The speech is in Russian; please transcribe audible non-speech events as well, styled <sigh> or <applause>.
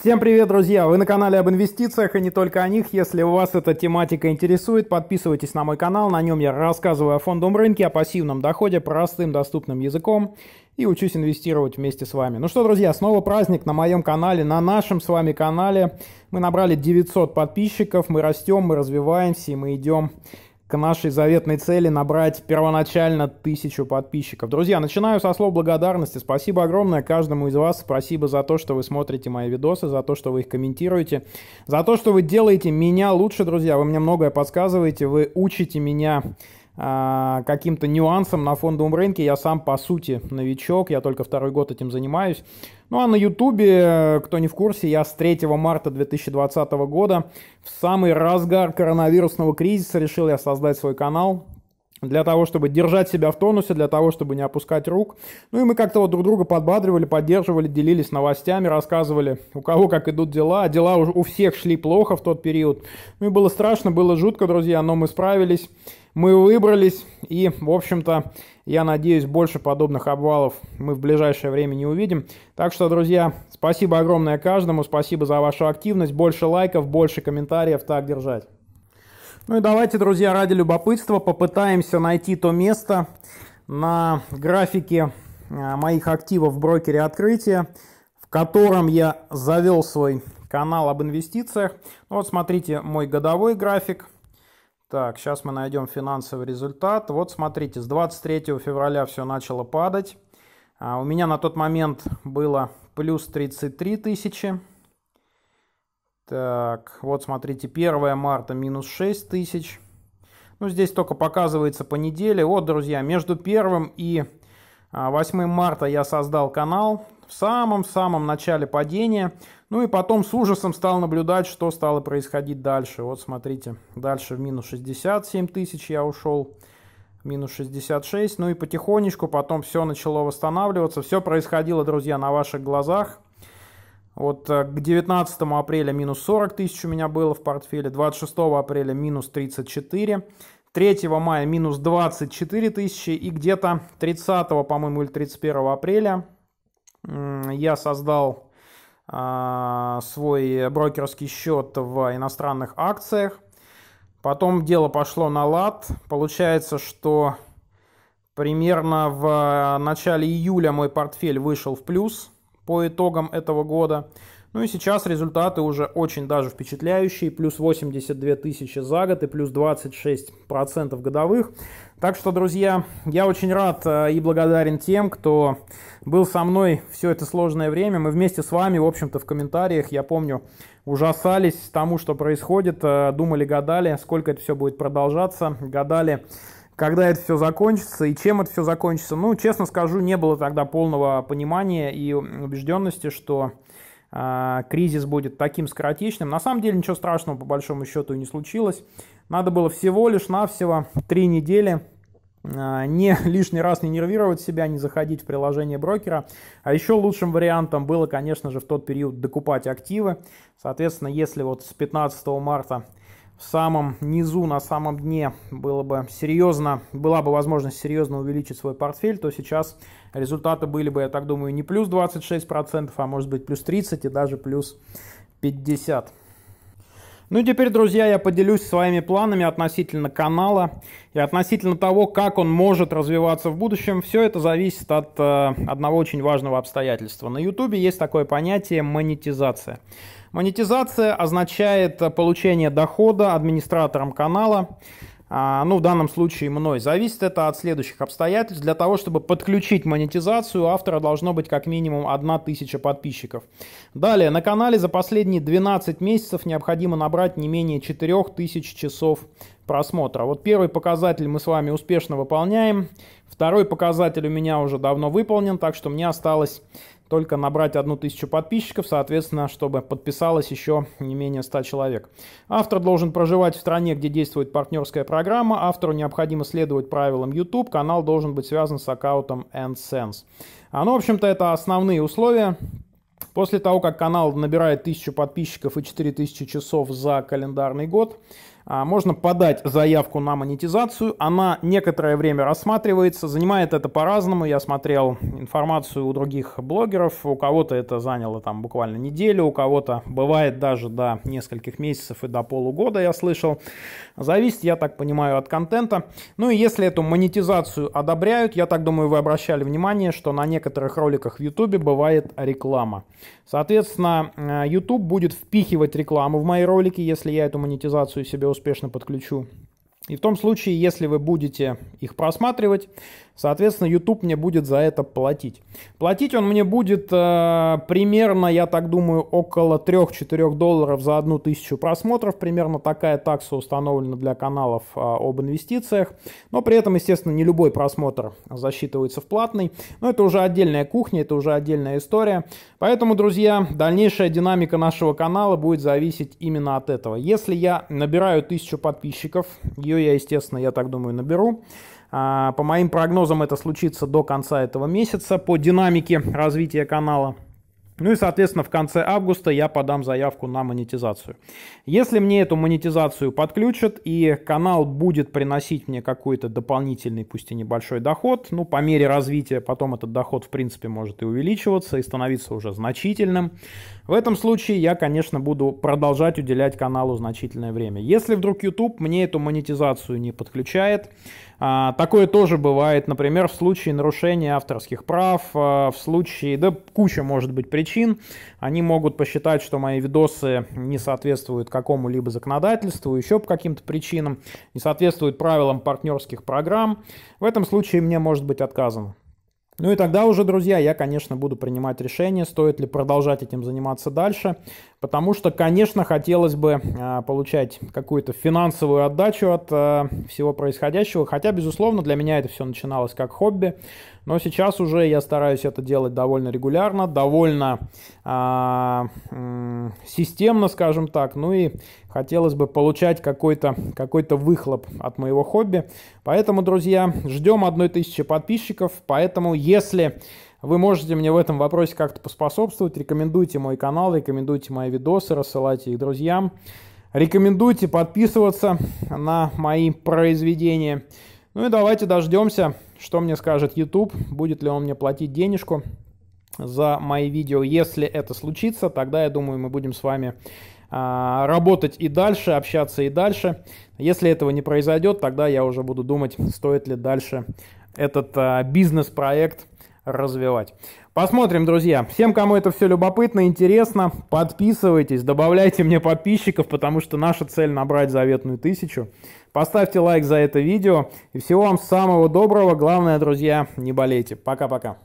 Всем привет, друзья! Вы на канале об инвестициях и не только о них. Если вас эта тематика интересует, подписывайтесь на мой канал. На нем я рассказываю о фондовом рынке, о пассивном доходе простым доступным языком и учусь инвестировать вместе с вами. Ну что, друзья, снова праздник на моем канале, на нашем с вами канале. Мы набрали 900 подписчиков, мы растем, мы развиваемся и мы идем нашей заветной цели набрать первоначально тысячу подписчиков. Друзья, начинаю со слов благодарности. Спасибо огромное каждому из вас. Спасибо за то, что вы смотрите мои видосы, за то, что вы их комментируете, за то, что вы делаете меня лучше, друзья. Вы мне многое подсказываете, вы учите меня а, каким-то нюансам на фондовом рынке. Я сам, по сути, новичок, я только второй год этим занимаюсь. Ну а на Ютубе, кто не в курсе, я с 3 марта 2020 года в самый разгар коронавирусного кризиса решил я создать свой канал для того, чтобы держать себя в тонусе, для того, чтобы не опускать рук. Ну и мы как-то вот друг друга подбадривали, поддерживали, делились новостями, рассказывали, у кого как идут дела. А дела у всех шли плохо в тот период. Ну и было страшно, было жутко, друзья, но мы справились, мы выбрались. И, в общем-то, я надеюсь, больше подобных обвалов мы в ближайшее время не увидим. Так что, друзья, спасибо огромное каждому, спасибо за вашу активность. Больше лайков, больше комментариев, так держать. Ну и давайте, друзья, ради любопытства попытаемся найти то место на графике а, моих активов в брокере открытия, в котором я завел свой канал об инвестициях. Ну вот смотрите мой годовой график. Так, сейчас мы найдем финансовый результат. Вот смотрите, с 23 февраля все начало падать. А у меня на тот момент было плюс 33 тысячи. Так, вот смотрите, 1 марта минус 6 тысяч. Ну, здесь только показывается по неделе. Вот, друзья, между 1 и 8 а, марта я создал канал в самом-самом начале падения. Ну и потом с ужасом стал наблюдать, что стало происходить дальше. Вот смотрите, дальше в минус 67 тысяч я ушел, минус 66. Ну и потихонечку потом все начало восстанавливаться. Все происходило, друзья, на ваших глазах. Вот э, к 19 апреля минус 40 тысяч у меня было в портфеле, 26 апреля минус 34, 3 мая минус 24 тысячи и где-то 30, по-моему, или 31 апреля я создал а, свой брокерский счет в иностранных акциях. Потом дело пошло на лад. Получается, что примерно в э, начале июля мой портфель вышел в плюс – по итогам этого года. Ну и сейчас результаты уже очень даже впечатляющие. Плюс 82 тысячи за год и плюс 26% годовых. Так что, друзья, я очень рад э, и благодарен тем, кто был со мной все это сложное время. Мы вместе с вами, в общем-то, в комментариях, я помню, ужасались тому, что происходит. Э, думали, гадали, сколько это все будет продолжаться. Гадали, когда это все закончится и чем это все закончится. Ну, честно скажу, не было тогда полного понимания и убежденности, что э, кризис будет таким скоротечным. На самом деле ничего страшного по большому счету и не случилось. Надо было всего лишь навсего три недели а, не <laughs> лишний раз не нервировать себя, не заходить в приложение брокера. А еще лучшим вариантом было, конечно же, в тот период докупать активы. Соответственно, если вот с 15 марта в самом низу, на самом дне было бы серьезно, была бы возможность серьезно увеличить свой портфель, то сейчас результаты были бы, я так думаю, не плюс 26%, а может быть плюс 30% и даже плюс 50%. Ну и теперь, друзья, я поделюсь своими планами относительно канала и относительно того, как он может развиваться в будущем. Все это зависит от э, одного очень важного обстоятельства. На YouTube есть такое понятие монетизация. Монетизация означает э, получение дохода администратором канала а, ну, в данном случае мной. Зависит это от следующих обстоятельств. Для того, чтобы подключить монетизацию, у автора должно быть как минимум 1000 подписчиков. Далее, на канале за последние 12 месяцев необходимо набрать не менее 4000 часов просмотра. Вот первый показатель мы с вами успешно выполняем. Второй показатель у меня уже давно выполнен, так что мне осталось только набрать одну тысячу подписчиков, соответственно, чтобы подписалось еще не менее 100 человек. Автор должен проживать в стране, где действует партнерская программа, автору необходимо следовать правилам YouTube, канал должен быть связан с аккаунтом AdSense. А, ну, в общем-то, это основные условия. После того, как канал набирает 1000 подписчиков и 4000 часов за календарный год, а, можно подать заявку на монетизацию. Она некоторое время рассматривается, занимает это по-разному. Я смотрел информацию у других блогеров, у кого-то это заняло там буквально неделю, у кого-то бывает даже до нескольких месяцев и до полугода, я слышал. Зависит, я так понимаю, от контента. Ну и если эту монетизацию одобряют, я так думаю, вы обращали внимание, что на некоторых роликах в YouTube бывает реклама. Соответственно, YouTube э, будет впихивать рекламу в мои ролики, если я эту монетизацию себе успешно подключу. И в том случае, если вы будете их просматривать, Соответственно, YouTube мне будет за это платить. Платить он мне будет э, примерно, я так думаю, около 3-4 долларов за одну тысячу просмотров. Примерно такая такса установлена для каналов э, об инвестициях. Но при этом, естественно, не любой просмотр засчитывается в платный. Но это уже отдельная кухня, это уже отдельная история. Поэтому, друзья, дальнейшая динамика нашего канала будет зависеть именно от этого. Если я набираю тысячу подписчиков, ее я, естественно, я так думаю, наберу, а, по моим прогнозам это случится до конца этого месяца по динамике развития канала. Ну и, соответственно, в конце августа я подам заявку на монетизацию. Если мне эту монетизацию подключат и канал будет приносить мне какой-то дополнительный, пусть и небольшой доход, ну, по мере развития потом этот доход, в принципе, может и увеличиваться, и становиться уже значительным. В этом случае я, конечно, буду продолжать уделять каналу значительное время. Если вдруг YouTube мне эту монетизацию не подключает, а, такое тоже бывает, например, в случае нарушения авторских прав, а, в случае, да куча может быть причин, причин. Они могут посчитать, что мои видосы не соответствуют какому-либо законодательству, еще по каким-то причинам, не соответствуют правилам партнерских программ. В этом случае мне может быть отказано. Ну и тогда уже, друзья, я, конечно, буду принимать решение, стоит ли продолжать этим заниматься дальше, потому что, конечно, хотелось бы э, получать какую-то финансовую отдачу от э, всего происходящего, хотя, безусловно, для меня это все начиналось как хобби, но сейчас уже я стараюсь это делать довольно регулярно, довольно а, э, системно, скажем так. Ну и хотелось бы получать какой-то какой выхлоп от моего хобби. Поэтому, друзья, ждем одной тысячи подписчиков. Поэтому, если вы можете мне в этом вопросе как-то поспособствовать, рекомендуйте мой канал, рекомендуйте мои видосы, рассылайте их друзьям. Рекомендуйте подписываться на мои произведения. Ну и давайте дождемся, что мне скажет YouTube, будет ли он мне платить денежку за мои видео. Если это случится, тогда, я думаю, мы будем с вами а, работать и дальше, общаться и дальше. Если этого не произойдет, тогда я уже буду думать, стоит ли дальше этот а, бизнес-проект развивать. Посмотрим, друзья. Всем, кому это все любопытно, интересно, подписывайтесь, добавляйте мне подписчиков, потому что наша цель набрать заветную тысячу. Поставьте лайк за это видео. И всего вам самого доброго. Главное, друзья, не болейте. Пока-пока.